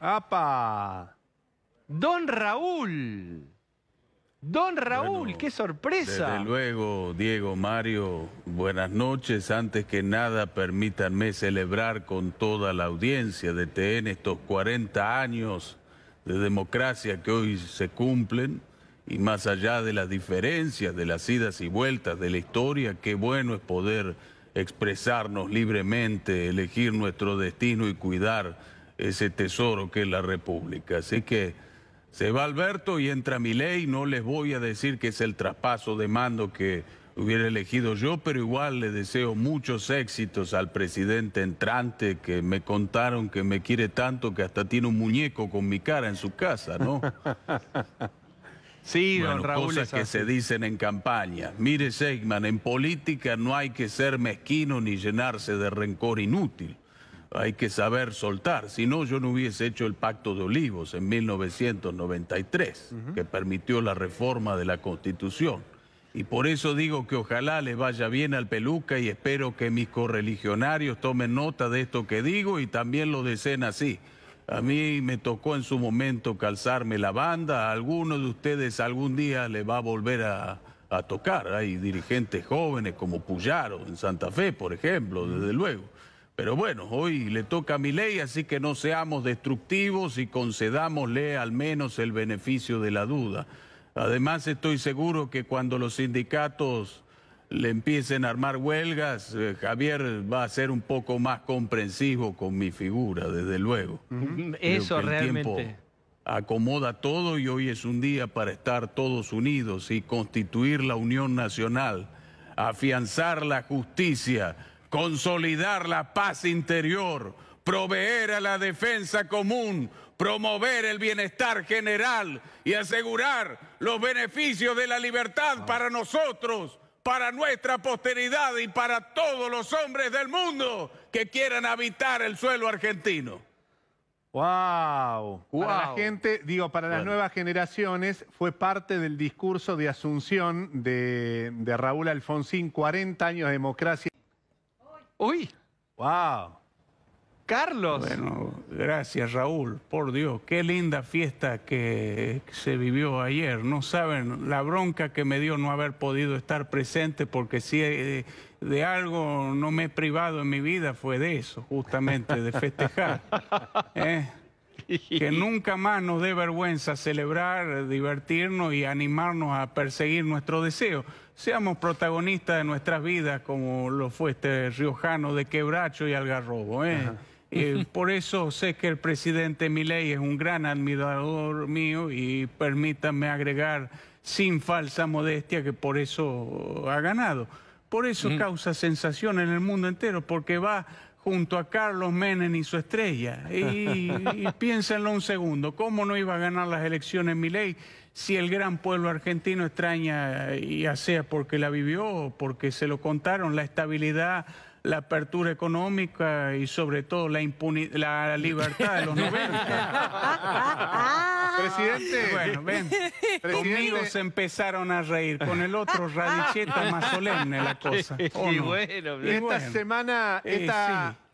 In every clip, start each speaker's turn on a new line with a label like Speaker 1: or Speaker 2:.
Speaker 1: ¡Apa! Don Raúl. Don Raúl, qué sorpresa. Desde
Speaker 2: luego, Diego, Mario, buenas noches. Antes que nada, permítanme celebrar con toda la audiencia de TN estos 40 años de democracia que hoy se cumplen y más allá de las diferencias, de las idas y vueltas de la historia, qué bueno es poder expresarnos libremente, elegir nuestro destino y cuidar ese tesoro que es la República. Así que se va Alberto y entra mi ley. No les voy a decir que es el traspaso de mando que hubiera elegido yo, pero igual le deseo muchos éxitos al presidente entrante que me contaron que me quiere tanto que hasta tiene un muñeco con mi cara en su casa, ¿no? Sí, bueno, Cosas que se dicen en campaña. Mire, Seigman, en política no hay que ser mezquino ni llenarse de rencor inútil. Hay que saber soltar, si no yo no hubiese hecho el Pacto de Olivos en 1993, que permitió la reforma de la Constitución. Y por eso digo que ojalá le vaya bien al peluca y espero que mis correligionarios tomen nota de esto que digo y también lo deseen así. A mí me tocó en su momento calzarme la banda, a alguno de ustedes algún día le va a volver a, a tocar. Hay dirigentes jóvenes como Puyaro en Santa Fe, por ejemplo, desde luego. Pero bueno, hoy le toca a mi ley, así que no seamos destructivos y concedámosle al menos el beneficio de la duda. Además, estoy seguro que cuando los sindicatos le empiecen a armar huelgas, eh, Javier va a ser un poco más comprensivo con mi figura, desde luego.
Speaker 1: Eso el realmente. Tiempo
Speaker 2: acomoda todo y hoy es un día para estar todos unidos y constituir la Unión Nacional, afianzar la justicia consolidar la paz interior, proveer a la defensa común, promover el bienestar general y asegurar los beneficios de la libertad para nosotros, para nuestra posteridad y para todos los hombres del mundo que quieran habitar el suelo argentino.
Speaker 1: Wow. Para la gente, digo, para las nuevas generaciones, fue parte del discurso de Asunción de, de Raúl Alfonsín, 40 años de democracia.
Speaker 2: Uy. Wow. Carlos. Bueno, gracias Raúl, por Dios, qué linda fiesta que se vivió ayer. No saben la bronca que me dio no haber podido estar presente porque si eh, de, algo no me he privado en mi vida fue de eso, justamente, de festejar. ¿Eh? que nunca más nos dé vergüenza celebrar, divertirnos y animarnos a perseguir nuestro deseo. Seamos protagonistas de nuestras vidas como lo fue este riojano de Quebracho y Algarrobo. ¿eh? eh por eso sé que el presidente Milei es un gran admirador mío y permítanme agregar sin falsa modestia que por eso ha ganado. Por eso causa sensación en el mundo entero, porque va junto a Carlos Menem y su estrella. Y, piénsenlo un segundo, ¿cómo no iba a ganar las elecciones ley... si el gran pueblo argentino extraña, ya sea porque la vivió, ...o porque se lo contaron, la estabilidad, la apertura económica y sobre todo la, la libertad de los 90? Presidente. Ah, bueno, ven. Conmigo se empezaron a reír. Con el otro, radicheta más solemne la cosa. esta semana, eh,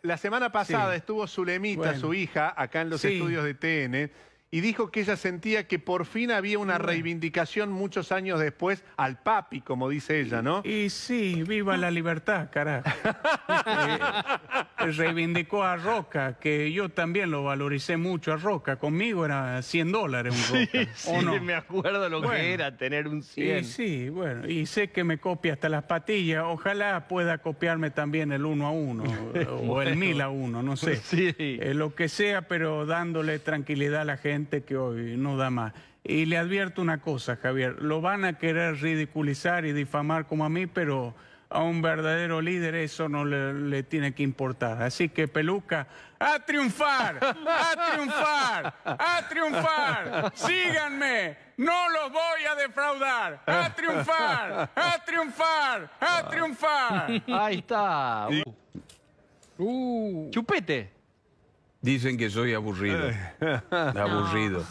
Speaker 1: la semana pasada estuvo Zulemita, su hija, acá en los estudios de TN y dijo que ella sentía que por fin había una reivindicación muchos años después al papi, como dice ella, ¿no? Y sí, viva la libertad, carajo.
Speaker 2: Eh, reivindicó a Roca, que yo también lo valoricé mucho a Roca. Conmigo era 100 dólares un Roca. no? me acuerdo lo que era tener un 100. Y sí, bueno, y sé que me copia hasta las patillas. Ojalá pueda copiarme también el 1 a 1 o el 1000 a 1, no sé. Eh, lo que sea, pero dándole tranquilidad a la gente que hoy no da más. Y le advierto una cosa, Javier, lo van a querer ridiculizar y difamar como a mí, pero a un verdadero líder eso no le, tiene que importar. Así que Peluca, a triunfar, a triunfar, a triunfar, síganme, no los voy a defraudar, a triunfar, a triunfar, a triunfar. Ahí está. Uh. Chupete. Dicen que soy aburrido. aburrido.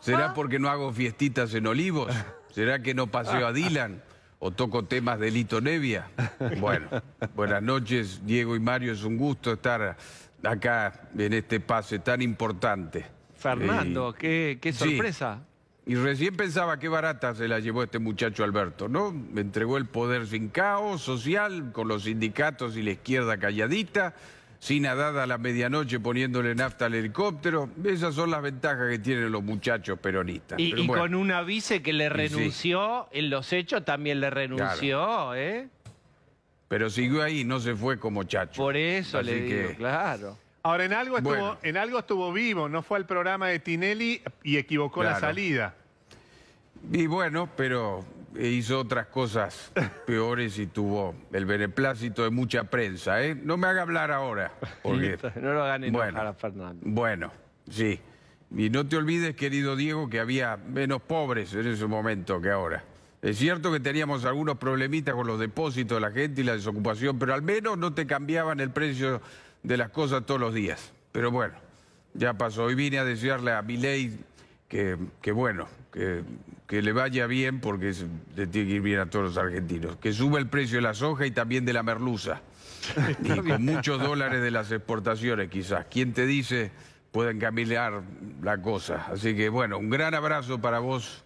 Speaker 2: ¿Será porque no hago fiestitas en Olivos? ¿Será que no paseo a Dylan? ¿O toco temas de Lito Nevia? Bueno, buenas noches, Diego y Mario. Es un gusto estar acá en este pase tan importante. Fernando, eh, qué, sorpresa. Y recién pensaba qué barata se la llevó este muchacho Alberto, ¿no? Me entregó el poder sin caos social, con los sindicatos y la izquierda calladita sin nadada a la medianoche poniéndole nafta al helicóptero. Esas son las ventajas que tienen los muchachos peronistas. Y, con
Speaker 1: una vice que le renunció, en los hechos también le renunció,
Speaker 2: ¿eh? Pero siguió ahí, no se fue como chacho. Por eso le digo, claro.
Speaker 1: Ahora, en algo, estuvo, en algo estuvo vivo, no fue al programa de Tinelli y equivocó la salida.
Speaker 2: Y bueno, pero e hizo otras cosas peores y tuvo el beneplácito de mucha prensa. ¿eh? No me haga hablar ahora. no lo hagan bueno, Fernando. Bueno, sí. Y no te olvides, querido Diego, que había menos pobres en ese momento que ahora. Es cierto que teníamos algunos problemitas con los depósitos de la gente y la desocupación, pero al menos no te cambiaban el precio de las cosas todos los días. Pero bueno, ya pasó. Hoy vine a desearle a mi ley que, bueno, que, le vaya bien porque le tiene que ir bien a todos los argentinos. Que sube el precio de la soja y también de la merluza. con muchos dólares de las exportaciones quizás. ¿Quién te dice pueden encaminar la cosa? Así que bueno, un gran abrazo para vos.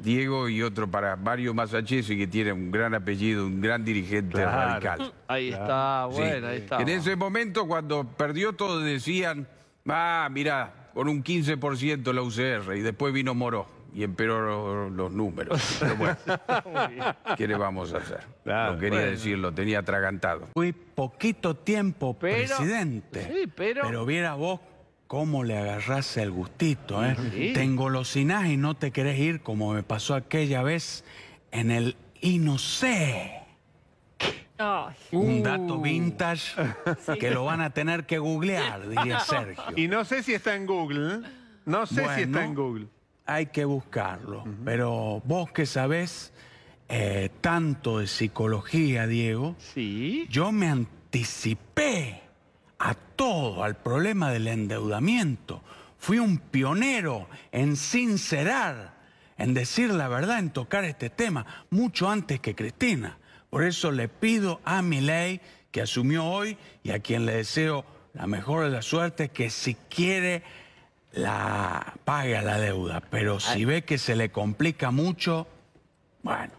Speaker 2: Diego y otro para Mario Masachesi, que tiene un gran apellido, un gran dirigente radical. Ahí está, bueno, ahí está. En ese momento, cuando perdió, todo decían, ah, mira, con un 15% la UCR y después vino Moró y empeoró los números. ¿qué le vamos a hacer? Ah, no quería decirlo, tenía atragantado. Fui poquito tiempo presidente, pero... pero viera vos cómo le agarrase el gustito, ¿eh? Te y no te querés ir como me pasó aquella vez en el Inocé. Un uh. dato vintage que lo van a tener que googlear, diría Sergio. Y no sé si está en Google, ¿eh? no sé si está en Google. Hay que buscarlo, pero vos que sabés eh, tanto de psicología, Diego, ¿Sí? yo me anticipé a todo, al problema del endeudamiento. Fui un pionero en sincerar, en decir la verdad, en tocar este tema, mucho antes que Cristina. Por eso le pido a mi ley que asumió hoy y a quien le deseo la mejor de la suerte, que si quiere la paga la deuda, pero si ve que se le complica mucho,
Speaker 1: bueno.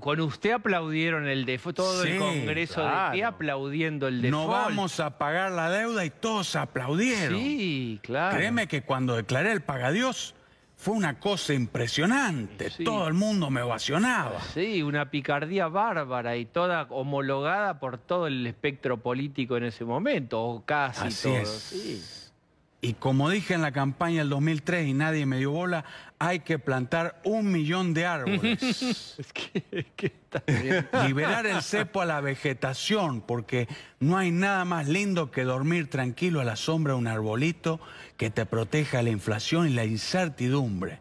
Speaker 1: con usted aplaudieron el default, todo el Congreso de aplaudiendo el default. No vamos
Speaker 2: a pagar la deuda y todos aplaudieron. Sí, claro. Créeme que cuando declaré el pagadiós, fue una cosa impresionante. Todo el mundo me ovacionaba.
Speaker 1: Sí, una picardía bárbara y toda homologada por todo el espectro político en ese momento, o casi todo.
Speaker 2: Y como dije en la campaña del 2003 y nadie me dio bola, hay que plantar un millón de árboles. es que, está Liberar el cepo a la vegetación, porque no hay nada más lindo que dormir tranquilo a la sombra de un arbolito que te proteja la inflación y la incertidumbre.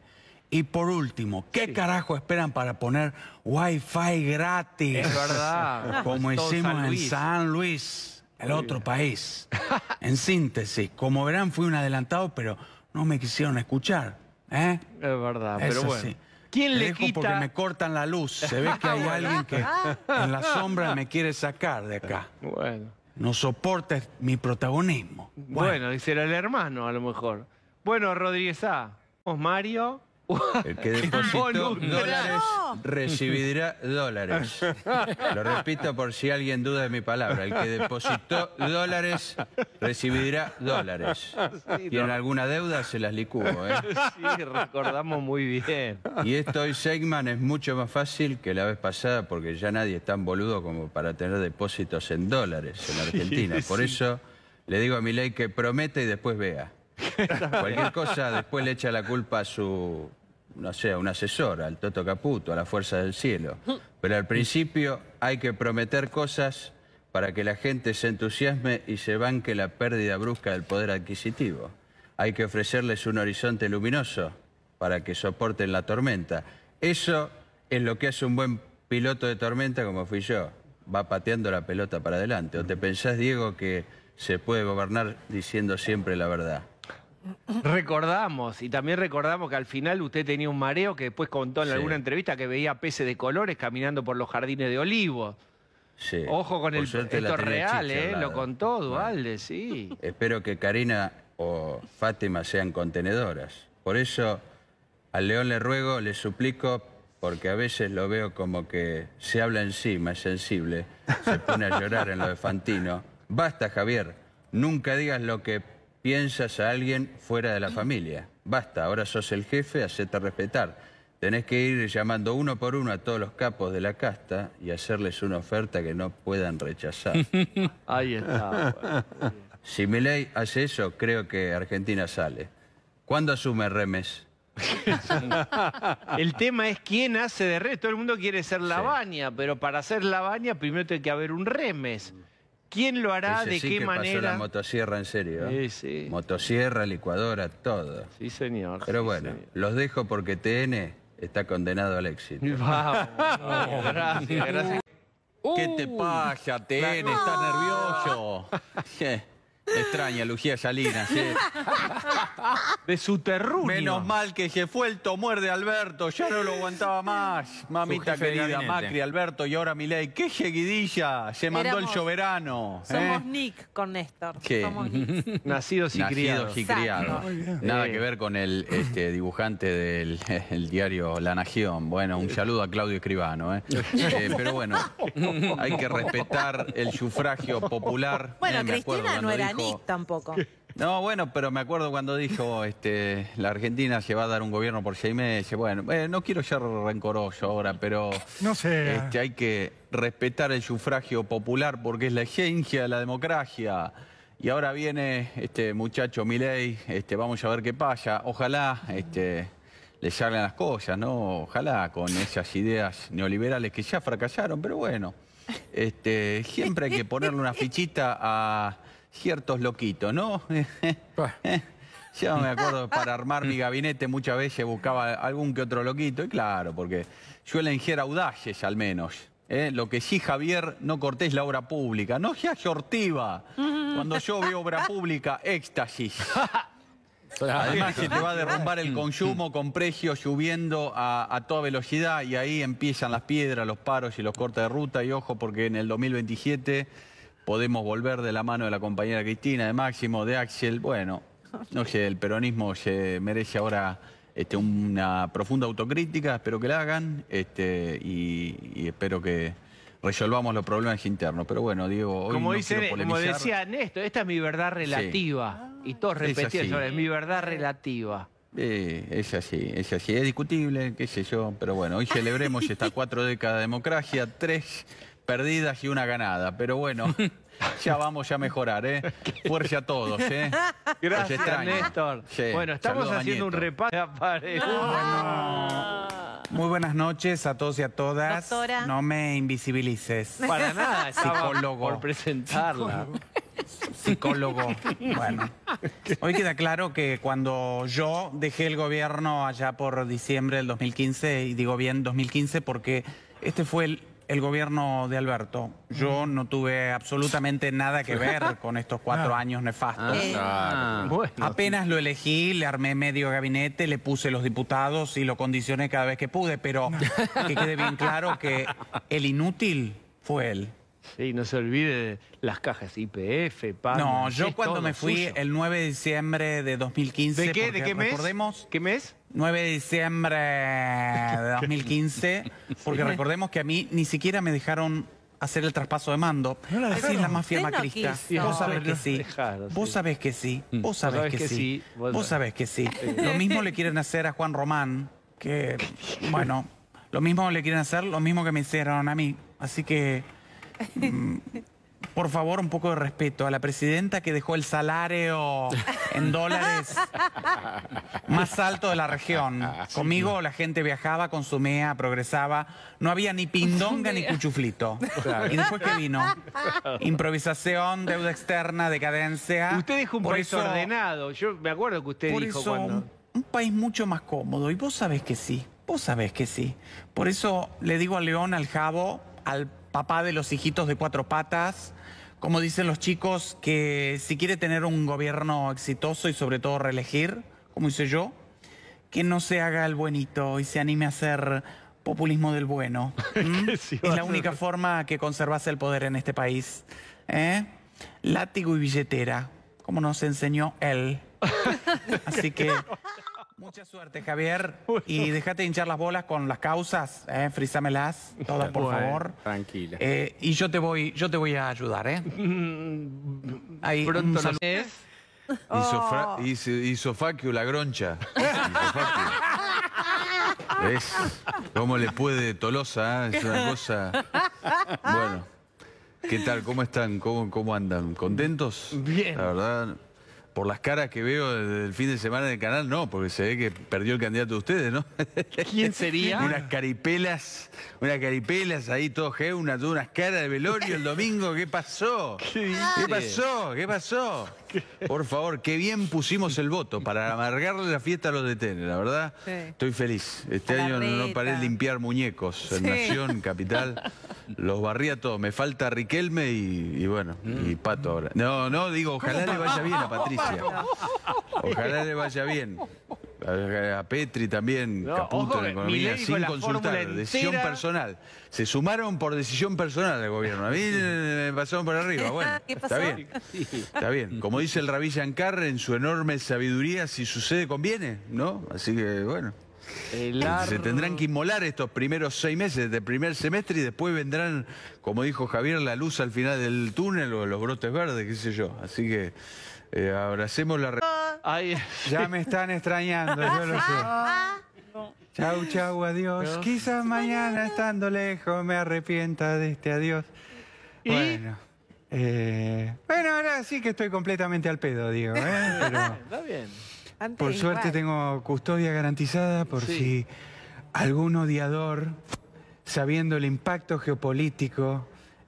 Speaker 2: Y por último, ¿qué carajo esperan para poner Wi-Fi gratis? verdad. Como hicimos en San Luis. El otro país. En síntesis, como verán, fui un adelantado, pero no me quisieron escuchar. ¿eh? Es verdad, pero bueno. ¿Quién le quita? porque me cortan la luz. Se ve que hay alguien que en la sombra me quiere sacar de acá. Bueno. No soportes mi protagonismo. Bueno, dice el hermano a lo mejor.
Speaker 1: Bueno, Rodríguez A. Mario.
Speaker 2: El que depositó dólares recibirá dólares. Lo repito por si alguien duda de mi palabra. El que depositó dólares recibirá dólares. Y en alguna deuda se las licúo. ¿eh? Sí, recordamos muy bien. Y esto hoy, Segman, es mucho más fácil que la vez pasada porque ya nadie es tan boludo como para tener depósitos en dólares en Argentina. Por eso le digo a mi ley que prometa y después vea. Cualquier cosa después le echa la culpa a su, no sé, a un asesor, al Toto Caputo, a la Fuerza del Cielo. Pero al principio hay que prometer cosas para que la gente se entusiasme y se banque la pérdida brusca del poder adquisitivo. Hay que ofrecerles un horizonte luminoso para que soporten la tormenta. Eso es lo que hace un buen piloto de tormenta como fui yo. Va pateando la pelota para adelante. ¿O te pensás, Diego, que se puede gobernar diciendo siempre la verdad?
Speaker 1: Recordamos, y también recordamos que al final usted tenía un mareo que después contó en alguna entrevista que veía peces de colores caminando por los jardines de olivos. Ojo con el esto real, ¿eh? lo
Speaker 2: contó Dualde, sí. Espero que Karina o Fátima sean contenedoras. Por eso al león le ruego, le suplico, porque a veces lo veo como que se habla encima, es sensible, se pone a llorar en lo de Fantino. Basta, Javier, nunca digas lo que piensas a alguien fuera de la familia. Basta, ahora sos el jefe, hacete respetar. Tenés que ir llamando uno por uno a todos los capos de la casta y hacerles una oferta que no puedan rechazar. Ahí está. Si Milei hace eso, creo que Argentina sale. ¿Cuándo asume Remes? el tema es
Speaker 1: quién hace de Remes. Todo el mundo quiere ser la baña, pero para ser baña primero tiene que haber un Remes. ¿Quién lo hará? ¿De qué manera? Pasó la
Speaker 2: motosierra en serio. ¿eh? Sí, sí. Motosierra, licuadora, todo. Sí, señor. Pero bueno, los dejo porque TN está condenado al éxito. Vamos, gracias, gracias. ¿Qué te pasa, TN? está nervioso? Extraña, Lucía Salinas. De su terruño. Menos mal que se fue el de Alberto, ya no lo aguantaba más. Mamita querida, Macri, Alberto y ahora Milei. ¡Qué seguidilla! Se mandó el soberano. Somos
Speaker 1: ¿eh? Nick con Néstor.
Speaker 2: Nacidos y criados. Nada que ver con el este, dibujante del diario La Nación. Bueno, un saludo a Claudio Escribano. ¿eh? Eh, pero bueno, hay que respetar el sufragio popular. Bueno, Cristina no era tampoco. No, bueno, pero me acuerdo cuando dijo este, la Argentina se va a dar un gobierno por seis meses. Bueno, eh, no quiero ser rencoroso ahora, pero no sé. Este, hay que respetar el sufragio popular porque es la esencia de la democracia. Y ahora viene este muchacho Milei, este, vamos a ver qué pasa. Ojalá este, le salgan las cosas, ¿no? Ojalá con esas ideas neoliberales que ya fracasaron, pero bueno, este, siempre hay que ponerle una fichita a ciertos loquitos, ¿no? Ya me acuerdo, para armar mi gabinete muchas veces buscaba algún que otro loquito, y claro, porque yo ser audaces al menos. ¿eh? Lo que sí, Javier, no cortés la obra pública, no sea sortiva. Cuando yo veo obra pública, éxtasis. Además se te va a derrumbar el consumo con precios subiendo a, toda velocidad y ahí empiezan las piedras, los paros y los cortes de ruta y ojo porque en el 2027 podemos volver de la mano de la compañera Cristina, de Máximo, de Axel. Bueno, no sé, el peronismo se merece ahora este, una profunda autocrítica, espero que la hagan este, y, espero que resolvamos los problemas internos. Pero bueno, Diego, hoy como, no como decía
Speaker 1: Néstor, esta es mi verdad relativa. Y todos repetían sobre
Speaker 2: mi verdad relativa. Eh, es así, es así. Es discutible, qué sé yo. Pero bueno, hoy celebremos estas cuatro décadas de democracia, tres perdidas y una ganada. Pero bueno, ya vamos a mejorar, ¿eh? Fuerza a todos, ¿eh? Gracias, Néstor. Bueno, estamos haciendo un repaso. Muy buenas noches a todos y a todas. No me invisibilices. Para nada, psicólogo. Por presentarla. Psicólogo. Bueno. Hoy queda claro que cuando yo dejé el gobierno allá por diciembre del 2015, y digo bien 2015 porque este fue el el gobierno de Alberto. Yo no tuve absolutamente nada que ver con estos cuatro ah. años nefastos. Ah, Apenas lo elegí, le armé medio gabinete, le puse los diputados y lo condicioné cada vez que pude, pero que quede bien claro
Speaker 1: que el inútil fue él. Sí, no se olvide
Speaker 2: las cajas IPF, PAN. No, yo cuando me fui el 9 de diciembre de 2015... ¿De qué? ¿De qué mes? Recordemos, ¿Qué mes? 9 de diciembre de 2015, porque recordemos que a mí ni siquiera me dejaron hacer el traspaso de mando. Así es la mafia macrista. Vos sabés que sí. Vos sabés que sí. Vos sabés, que, sí. Vos, sabés que sí. Lo mismo le quieren hacer a Juan Román, que, bueno, lo mismo le quieren hacer, lo mismo que me hicieron a mí. Así que... Mm, por favor, un poco de respeto a la presidenta que dejó el salario en dólares más alto de la región. Conmigo la gente viajaba, consumía, progresaba. No había ni pindonga ni cuchuflito. Y después que vino, improvisación, deuda externa, decadencia. Usted dijo un país ordenado. Yo me acuerdo que usted dijo cuando... un, país mucho más cómodo. Y vos sabés que sí. Vos sabés que sí. Por eso le digo al león, al jabo, al papá de los hijitos de cuatro patas, como dicen los chicos, que si quiere tener un gobierno exitoso y sobre todo reelegir, como hice yo, que no se haga el buenito y se anime a hacer populismo del bueno. ¿Mm? es la única forma que conservase el poder en este país. ¿Eh? Látigo y billetera, como nos enseñó él. Así que Mucha suerte, Javier. Y déjate hinchar las bolas con las causas, ¿eh? todas, por favor. Tranquila. Eh, y yo te voy, yo te voy a ayudar, ¿eh? Mm, Ahí, Pronto y Isofra y Isofaquio, la groncha. ¿Ves? ¿Cómo le puede Tolosa? Es una cosa... Bueno. ¿Qué tal? ¿Cómo están? ¿Cómo, cómo andan? ¿Contentos? Bien. La verdad por las caras que veo desde el fin de semana en el canal, no, porque se ve que perdió el candidato de ustedes, ¿no? ¿Quién sería? unas caripelas, unas caripelas ahí, todo una unas caras de velorio el domingo, ¿qué pasó? ¿Qué, pasó? ¿Qué pasó? Por favor, qué bien pusimos el voto para amargarle la fiesta a los de la verdad. Estoy feliz. Este año no paré de limpiar muñecos en Nación, Capital. Los barría a todos. Me falta Riquelme y, bueno, y mm. Pato ahora. No, no, digo, ojalá le vaya bien a Patricia.
Speaker 1: Ojalá le vaya bien.
Speaker 2: A Petri también, Caputo en economía, sin consultar, decisión personal. Se sumaron por decisión personal al gobierno. A mí me pasaron por arriba. Bueno, está bien. Está bien. Como dice el Rabí Shankar, en su enorme sabiduría, si sucede, conviene, ¿no? Así que, bueno. Se tendrán que inmolar estos primeros seis meses del este primer semestre y después vendrán, como dijo Javier, la luz al final del túnel o los brotes verdes, qué sé yo. Así que eh, ahora hacemos la... Ya me están extrañando, yo lo
Speaker 1: sé.
Speaker 2: Chau, chau, adiós. Quizás mañana estando lejos me arrepienta de este adiós. Bueno. Eh, bueno, ahora sí que estoy completamente al pedo, digo. ¿eh? bien. por suerte tengo custodia garantizada por si algún odiador, sabiendo el impacto geopolítico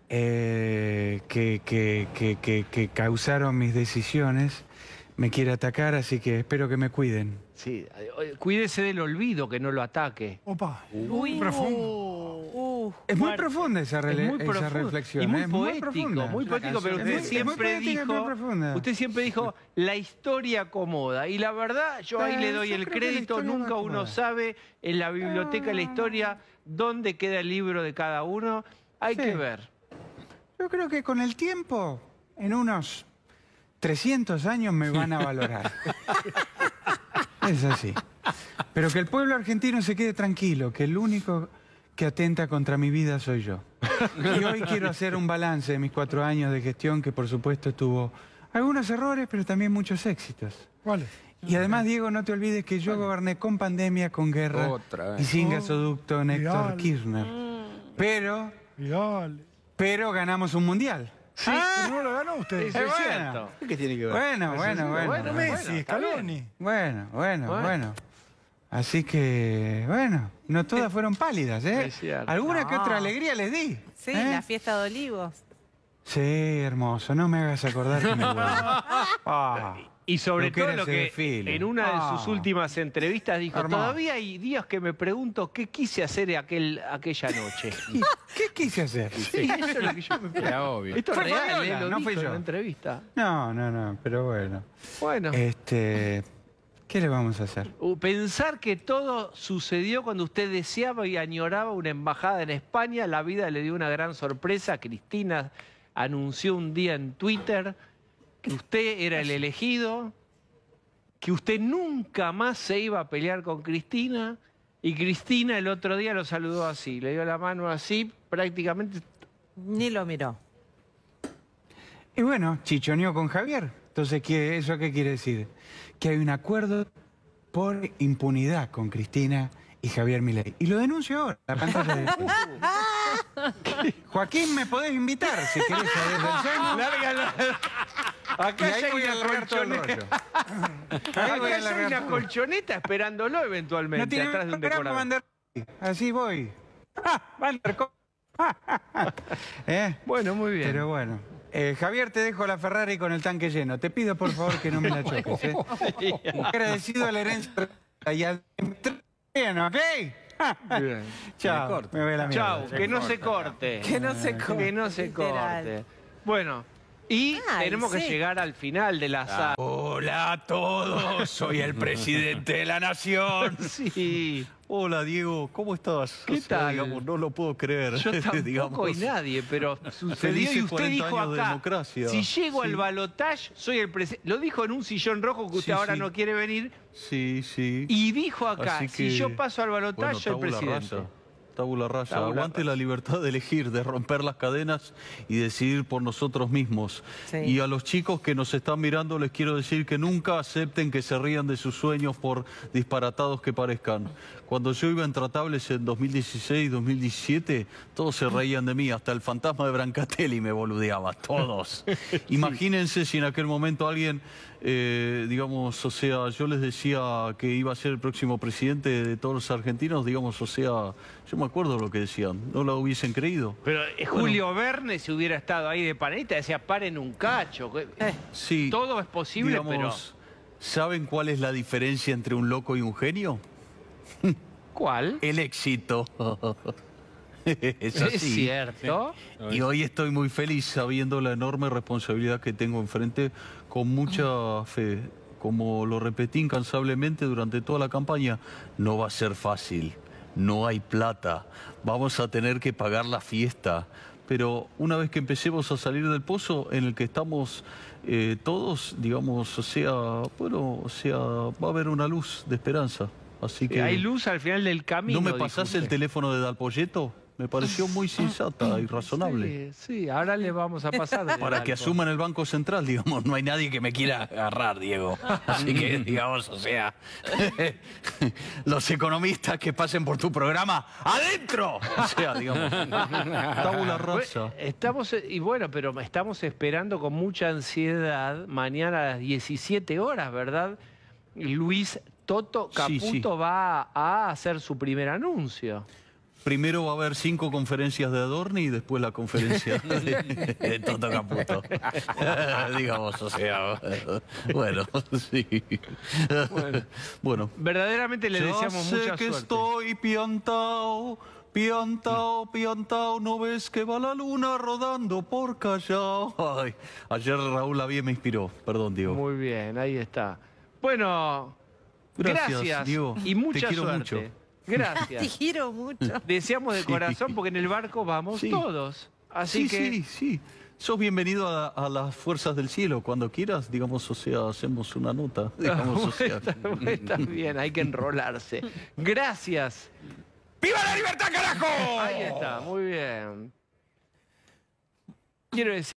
Speaker 2: eh, que, que, causaron mis decisiones me quiere atacar, así que espero que me cuiden.
Speaker 1: Sí, eh, cuídese del olvido, que no lo ataque. muy profundo. Uh, es muy profunda esa, reflexión. Y muy pero usted siempre dijo, la historia acomoda. Y la verdad, yo ahí ah, le doy el crédito, nunca uno sabe en la biblioteca de la historia ah. dónde queda el libro de cada uno. Hay que ver.
Speaker 2: Yo creo que con el tiempo, en unos 300 años me van a valorar. es así. Pero que el pueblo argentino se quede tranquilo, que el único que atenta contra mi vida soy yo. Y hoy quiero hacer un balance de mis cuatro años de gestión, que por supuesto tuvo algunos errores, pero también muchos éxitos. ¿Cuáles? Y además, Diego, no te olvides que yo goberné con pandemia, con guerra y sin oh. gasoducto Néstor Kirchner. Mm. Pero pero ganamos un mundial. Sí, ¿Ah? no lo ganó usted. ¿Qué tiene que ver? Bueno, bueno, bueno. bueno Messi, Scaloni. Bueno, bueno, bueno, Así que, bueno, no todas eh. fueron pálidas, ¿eh? Alguna que otra alegría les di. Sí, ¿eh? la fiesta de olivos. Sí, hermoso. No me hagas acordar que me
Speaker 1: Y sobre todo lo que en una de sus ah. últimas entrevistas dijo, todavía hay días que me pregunto qué quise hacer aquel, aquella noche.
Speaker 2: ¿Qué, quise hacer? Sí, eso es lo que yo me pregunto. obvio. Esto es real, lo En la entrevista. No, no, no, pero bueno. Bueno. Este... ¿Qué le vamos a hacer?
Speaker 1: Uh, pensar que todo sucedió cuando usted deseaba y añoraba una embajada en España. La vida le dio una gran sorpresa. Cristina anunció un día en Twitter que usted era el elegido, que usted nunca más se iba a pelear con Cristina. Y Cristina el otro día lo saludó así, le dio la mano así, prácticamente. Ni lo miró.
Speaker 2: Y bueno, chichoneó con Javier. Entonces, ¿qué, ¿eso qué quiere decir? Que hay un acuerdo por impunidad con Cristina y Javier Milei. Y lo denuncio ahora, Joaquín, ¿me podés invitar si querés saber, Acá ya hay una rollo. Acá a hay una
Speaker 1: colchoneta esperándolo eventualmente no tiene atrás de un decorado.
Speaker 2: Así voy. Ah, ¿Eh? Bueno, muy bien. bueno. Eh, Javier, te dejo la Ferrari con el tanque lleno. Te pido, por favor, que no me la choques. ¿eh? Agradecido a la herencia y al... ¿ok? Bien. Chao. Me voy a la Chao, que no se corte. Que no se corte. Que no se corte.
Speaker 1: Bueno. Y tenemos que llegar al final de la sala. Ah. Hola a todos, soy el presidente de la nación.
Speaker 2: Sí. Hola Diego, ¿cómo estás? ¿Qué tal? no lo puedo creer. Yo tampoco nadie, pero sucedió y usted dijo acá, si llego al
Speaker 1: balotaje, soy el presidente. Lo dijo en un sillón rojo que usted ahora no quiere
Speaker 2: venir. Sí, sí. Y dijo acá, si yo paso al balotaje, soy el presidente tabula Aguante la libertad de elegir, de romper las cadenas y decidir por nosotros mismos. Y a los chicos que nos están mirando les quiero decir que nunca acepten que se rían de sus sueños por disparatados que parezcan. Cuando yo iba en Tratables en 2016, 2017, todos se reían de mí, hasta el fantasma de Brancatelli me boludeaba, todos. Imagínense si en aquel momento alguien eh, digamos, o sea, yo les decía que iba a ser el próximo presidente de todos los argentinos, digamos, o sea, yo me acuerdo lo que decían, no lo hubiesen creído.
Speaker 1: Pero eh, Julio Verne, si hubiera estado ahí de panita. decía, paren un cacho. Eh,
Speaker 2: sí. Todo es posible, pero... ¿Saben cuál es la diferencia entre un loco y un genio? ¿Cuál? El éxito. Es cierto. Y hoy estoy muy feliz sabiendo la enorme responsabilidad que tengo enfrente con mucha fe. Como lo repetí incansablemente durante toda la campaña, no va a ser fácil. No hay plata. Vamos a tener que pagar la fiesta. Pero una vez que empecemos a salir del pozo en el que estamos eh, todos, digamos, o sea, bueno, o sea, va a haber una luz de esperanza. Así que. Hay
Speaker 1: luz al final del camino. ¿No me pasás el
Speaker 2: teléfono de Dalpolleto? Me pareció muy ah, sensata y razonable.
Speaker 1: Sí, ahora le vamos a pasar. Para que asuman
Speaker 2: el Banco Central, digamos, no hay nadie que me quiera agarrar, Diego. Así que, mm. digamos, o sea, los economistas que pasen por tu programa,
Speaker 1: ¡adentro! O sea, digamos, tabula rasa. Estamos, eh, y bueno, pero estamos esperando con mucha ansiedad mañana a las 17 horas, ¿verdad? Luis Toto Caputo va a hacer su primer anuncio.
Speaker 2: Primero va a haber cinco conferencias de Adorni y después la conferencia de, Toto Caputo. Digamos, o sea, bueno, sí. Bueno, verdaderamente le Yo sé que estoy piantao, piantao, piantao, no ves que va la luna rodando por Callao. ayer Raúl Lavie me inspiró, perdón, Diego. Muy bien, ahí está.
Speaker 1: Bueno,
Speaker 2: gracias, y mucha quiero suerte. Mucho.
Speaker 1: Gracias. Te quiero mucho. Deseamos de corazón porque en el barco vamos todos. Así sí, que... sí,
Speaker 2: sí. Sos bienvenido a, las fuerzas del cielo. Cuando quieras, digamos, o sea, hacemos una nota. Digamos, o sea. está,
Speaker 1: está bien, hay que enrolarse. Gracias. ¡Viva la libertad, carajo! Ahí está, muy bien. Quiero decir...